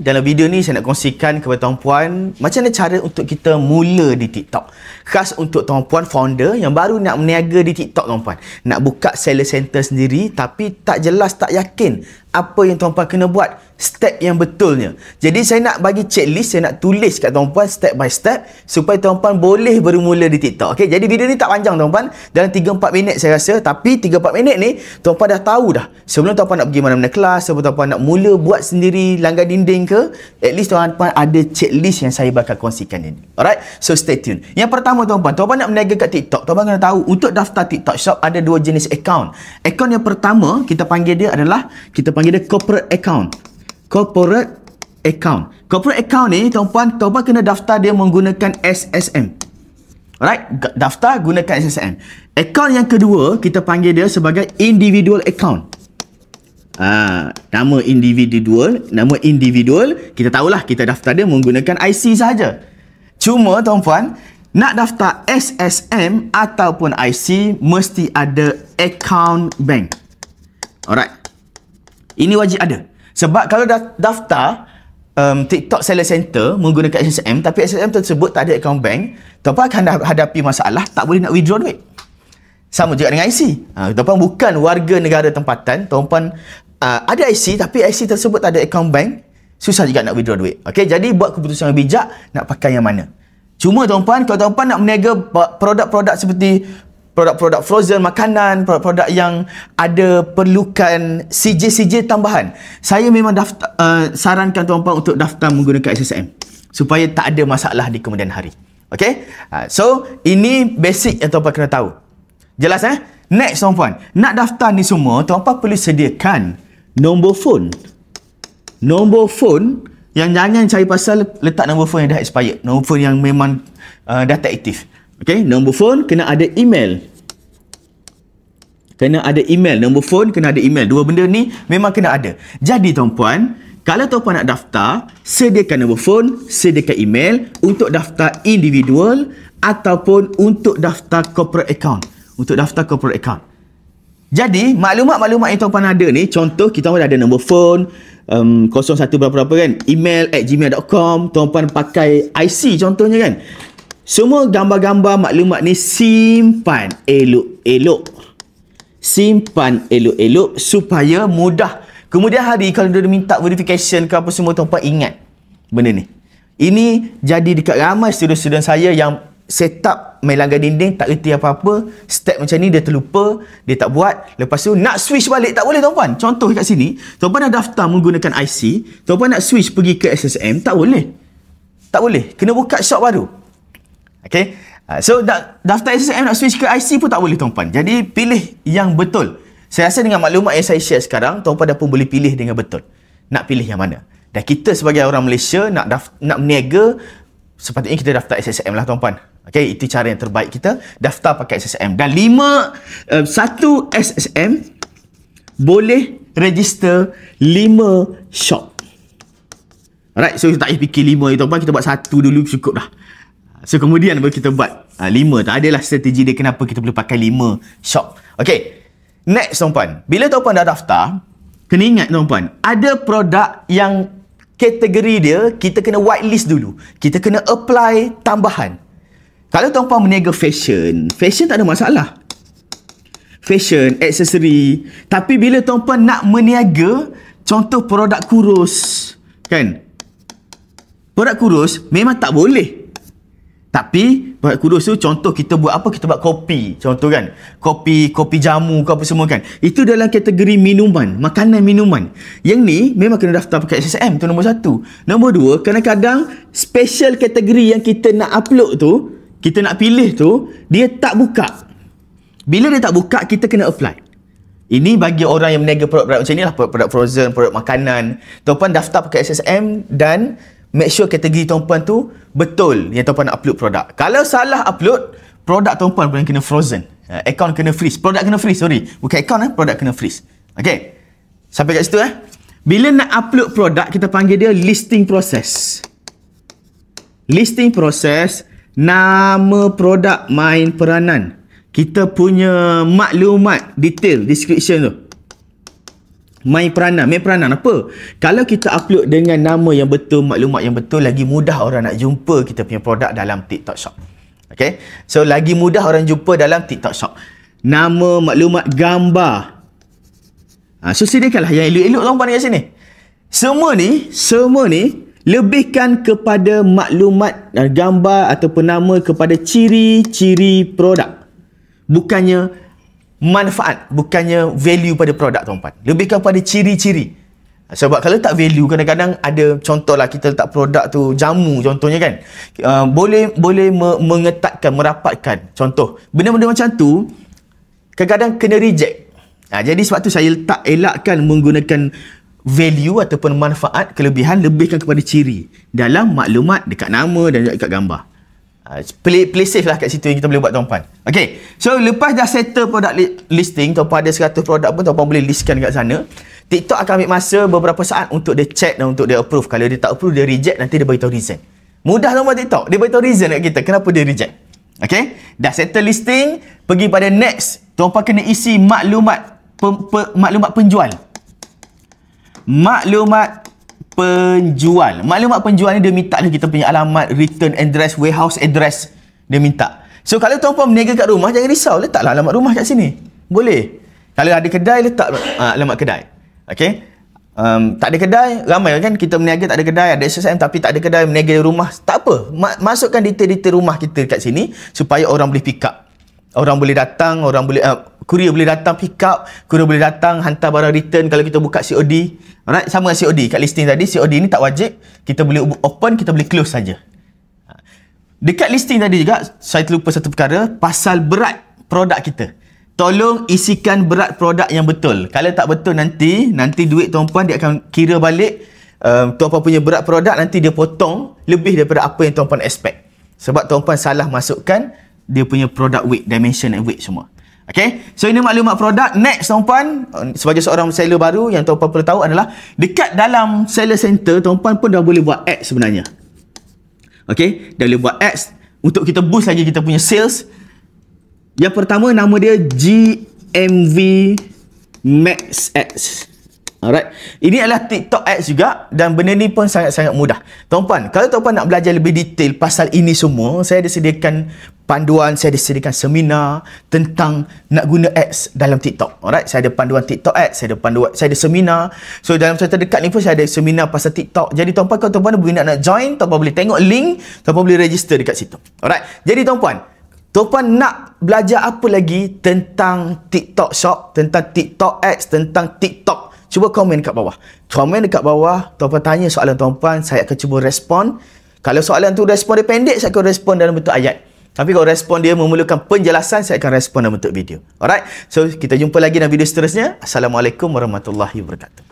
Dalam video ni saya nak kongsikan kepada tuan puan macam mana cara untuk kita mula di TikTok. Khas untuk tuan puan founder yang baru nak meniaga di TikTok tuan puan. Nak buka seller center sendiri tapi tak jelas tak yakin apa yang tuan-puan kena buat step yang betulnya jadi saya nak bagi checklist saya nak tulis kat tuan-puan step by step supaya tuan-puan boleh bermula di TikTok okay? jadi video ni tak panjang tuan-puan dalam 3-4 minit saya rasa tapi 3-4 minit ni tuan-puan dah tahu dah sebelum tuan-puan nak pergi mana-mana kelas sebelum tuan-puan nak mula buat sendiri langgar dinding ke at least tuan-puan ada checklist yang saya bakal kongsikan ini alright so stay tune yang pertama tuan-puan tuan-puan nak berniaga kat TikTok tuan-puan kena tahu untuk daftar TikTok shop ada dua jenis account account yang pertama kita panggil dia adalah kita panggil panggil dia corporate account. Corporate account. Corporate account ni tuan-puan, tuan-puan kena daftar dia menggunakan SSM. Alright, daftar gunakan SSM. Account yang kedua, kita panggil dia sebagai individual account. Ah, nama individual, nama individual, kita tahulah kita daftar dia menggunakan IC saja. Cuma tuan-puan, nak daftar SSM ataupun IC mesti ada account bank. Alright. Ini wajib ada. Sebab kalau dah daftar um, TikTok Seller Center menggunakan SSM tapi SSM tersebut tak ada account bank, top up akan hadapi masalah tak boleh nak withdraw duit. Sama juga dengan IC. Ha, top bukan warga negara tempatan, top uh, ada IC tapi IC tersebut tak ada account bank, susah juga nak withdraw duit. Okey, jadi buat keputusan yang bijak nak pakai yang mana. Cuma tuan-puan, kalau tuan-puan nak meniaga produk-produk seperti produk-produk frozen makanan, produk-produk yang ada perlukan CJ-CJ tambahan. Saya memang daftar, uh, sarankan tuan-tuan untuk daftar menggunakan SSM supaya tak ada masalah di kemudian hari. Okay? Uh, so, ini basic yang tuan-tuan kena tahu. Jelas eh? Next tuan-tuan, nak daftar ni semua, tuan-tuan perlu sediakan nombor phone. Nombor phone yang jangan cari pasal letak nombor phone yang dah expired. Nombor phone yang memang uh, dah tak aktif. Okay, nombor phone kena ada email. Kena ada email. Nombor phone kena ada email. Dua benda ni memang kena ada. Jadi, tuan-puan, kalau tuan-puan nak daftar, sediakan nombor phone, sediakan email untuk daftar individual ataupun untuk daftar corporate account. Untuk daftar corporate account. Jadi, maklumat-maklumat yang tuan-puan ada ni, contoh kita pun ada nombor phone, um, 01 berapa-berapa kan, email at gmail.com, tuan-puan pakai IC contohnya kan. Semua gambar-gambar maklumat ni simpan elok-elok. Simpan elok-elok supaya mudah. Kemudian hari kalau dia minta verification ke apa semua, tuan ingat benda ni. Ini jadi dekat ramai student-student saya yang set up main langgar dinding, tak reti apa-apa. Step macam ni dia terlupa, dia tak buat. Lepas tu nak switch balik, tak boleh tuan Contoh kat sini, tuan nak daftar menggunakan IC. Tuan nak switch pergi ke SSM, tak boleh. Tak boleh. Kena buka shop baru. Okay. Ah, so, daftar SSM nak switch ke IC pun tak boleh, tuan-puan. Jadi, pilih yang betul. Saya rasa dengan maklumat yang saya share sekarang, tuan-puan dah pun boleh pilih dengan betul. Nak pilih yang mana. Dan kita sebagai orang Malaysia, nak daftar, nak meniaga, sepatutnya kita daftar SSM lah, tuan-puan. Okay, itu cara yang terbaik kita. Daftar pakai SSM. Dan lima, um, satu SSM boleh register lima shop. Alright, so kita tak payah fikir lima ni, tuan-puan. Kita buat satu dulu, cukup dah. So kemudian baru kita buat uh, lima. Tak adalah strategi dia kenapa kita perlu pakai lima shop. Okay. Next, tuan-puan. Bila tuan-puan dah daftar, kena ingat tuan-puan, ada produk yang kategori dia, kita kena whitelist dulu. Kita kena apply tambahan. Kalau tuan-puan meniaga fashion, fashion tak ada masalah. Fashion, aksesori. Tapi bila tuan-puan nak meniaga, contoh produk kurus, kan? Produk kurus memang tak boleh tapi buat kudus tu contoh kita buat apa kita buat kopi contoh kan kopi kopi jamu ke apa semua kan itu dalam kategori minuman makanan minuman yang ni memang kena daftar pakai SSM tu nombor satu nombor dua kadang-kadang special kategori yang kita nak upload tu kita nak pilih tu dia tak buka bila dia tak buka kita kena apply ini bagi orang yang meniaga produk-produk macam ni lah produk-produk frozen produk makanan tuan-puan daftar pakai SSM dan make sure kategori tuan-puan tu betul yang tuan-puan nak upload produk. Kalau salah upload, produk tuan-puan pun kena frozen. Uh, account kena freeze. Produk kena freeze, sorry. Bukan account eh, produk kena freeze. Okay. Sampai kat situ eh. Bila nak upload produk, kita panggil dia listing process. Listing process, nama produk main peranan. Kita punya maklumat, detail, description tu main peranan main peranan apa kalau kita upload dengan nama yang betul maklumat yang betul lagi mudah orang nak jumpa kita punya produk dalam TikTok shop okay so lagi mudah orang jumpa dalam TikTok shop nama maklumat gambar ha, so sediakanlah yang elok-elok orang pandang kat sini semua ni semua ni lebihkan kepada maklumat eh, gambar ataupun nama kepada ciri-ciri produk bukannya manfaat bukannya value pada produk tuan-puan lebih kepada ciri-ciri sebab kalau tak value kadang-kadang ada contohlah kita letak produk tu jamu contohnya kan uh, boleh boleh me- mengetatkan merapatkan contoh benda-benda macam tu kadang-kadang kena reject ha, jadi sebab tu saya tak elakkan menggunakan value ataupun manfaat kelebihan lebihkan kepada ciri dalam maklumat dekat nama dan dekat gambar Ah, play, play safe lah kat situ kita boleh buat tuan-puan. Okay. So, lepas dah settle produk li- listing, tuan-puan ada 100 produk pun, tuan-puan boleh listkan kat sana. TikTok akan ambil masa beberapa saat untuk dia check dan untuk dia approve. Kalau dia tak approve, dia reject, nanti dia beritahu reason. Mudah tuan-puan TikTok. Dia beritahu reason kat kita. Kenapa dia reject? Okay. Dah settle listing, pergi pada next. Tuan-puan kena isi maklumat pem- pem- maklumat penjual. Maklumat penjual. Maklumat penjual ni dia minta lah kita punya alamat, return address, warehouse address. Dia minta. So kalau tuan puan berniaga kat rumah, jangan risau. Letaklah alamat rumah kat sini. Boleh. Kalau ada kedai, letak uh, alamat kedai. Okay. Um, tak ada kedai, ramai kan kita berniaga tak ada kedai, ada SSM tapi tak ada kedai, berniaga rumah, tak apa. Ma- masukkan detail-detail rumah kita kat sini supaya orang boleh pick up. Orang boleh datang, orang boleh uh, kurier boleh datang pick up, kurier boleh datang hantar barang return kalau kita buka COD. Alright, sama dengan COD. Kat listing tadi COD ni tak wajib. Kita boleh open, kita boleh close saja. Ha. Dekat listing tadi juga saya terlupa satu perkara, pasal berat produk kita. Tolong isikan berat produk yang betul. Kalau tak betul nanti, nanti duit tuan-puan dia akan kira balik um, tuan-puan punya berat produk nanti dia potong lebih daripada apa yang tuan-puan expect. Sebab tuan-puan salah masukkan dia punya product weight, dimension and weight semua. Okay? So, ini maklumat produk. Next, tuan-puan, sebagai seorang seller baru yang tuan-puan perlu tahu adalah dekat dalam seller center, tuan-puan pun dah boleh buat ad sebenarnya. Okay? Dah boleh buat ads untuk kita boost lagi kita punya sales. Yang pertama, nama dia GMV Max Ads. Alright. Ini adalah TikTok ads juga dan benda ni pun sangat-sangat mudah. Tuan-puan, kalau tuan-puan nak belajar lebih detail pasal ini semua, saya ada sediakan panduan saya disediakan seminar tentang nak guna ads dalam TikTok. Alright, saya ada panduan TikTok ads, saya ada panduan saya ada seminar. So dalam cerita dekat ni pun saya ada seminar pasal TikTok. Jadi tuan-puan kalau tuan-puan boleh nak, nak join, tuan-puan boleh tengok link, tuan-puan boleh register dekat situ. Alright. Jadi tuan-puan, tuan-puan nak belajar apa lagi tentang TikTok Shop, tentang TikTok ads, tentang TikTok Cuba komen dekat bawah. Komen dekat bawah, tuan-puan tanya soalan tuan-puan, saya akan cuba respon. Kalau soalan tu respon dia pendek, saya akan respon dalam bentuk ayat. Tapi kalau respon dia memerlukan penjelasan, saya akan respon dalam bentuk video. Alright? So, kita jumpa lagi dalam video seterusnya. Assalamualaikum warahmatullahi wabarakatuh.